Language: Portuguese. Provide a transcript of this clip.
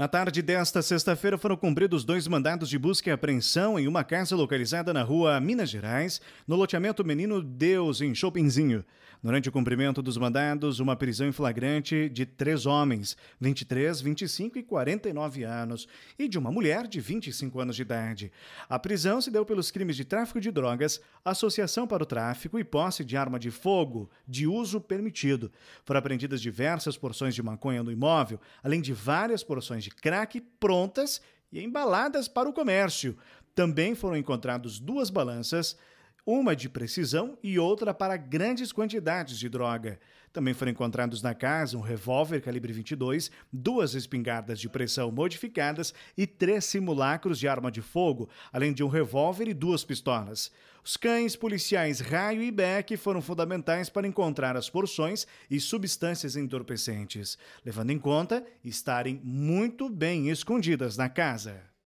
Na tarde desta sexta-feira foram cumpridos dois mandados de busca e apreensão em uma casa localizada na rua Minas Gerais, no loteamento Menino Deus, em Chopinzinho. Durante o cumprimento dos mandados, uma prisão em flagrante de três homens, 23, 25 e 49 anos, e de uma mulher de 25 anos de idade. A prisão se deu pelos crimes de tráfico de drogas, associação para o tráfico e posse de arma de fogo de uso permitido. Foram apreendidas diversas porções de maconha no imóvel, além de várias porções de de crack prontas e embaladas para o comércio. Também foram encontrados duas balanças, uma de precisão e outra para grandes quantidades de droga. Também foram encontrados na casa um revólver calibre 22, duas espingardas de pressão modificadas e três simulacros de arma de fogo, além de um revólver e duas pistolas. Os cães policiais Raio e Beck foram fundamentais para encontrar as porções e substâncias entorpecentes, levando em conta estarem muito bem escondidas na casa.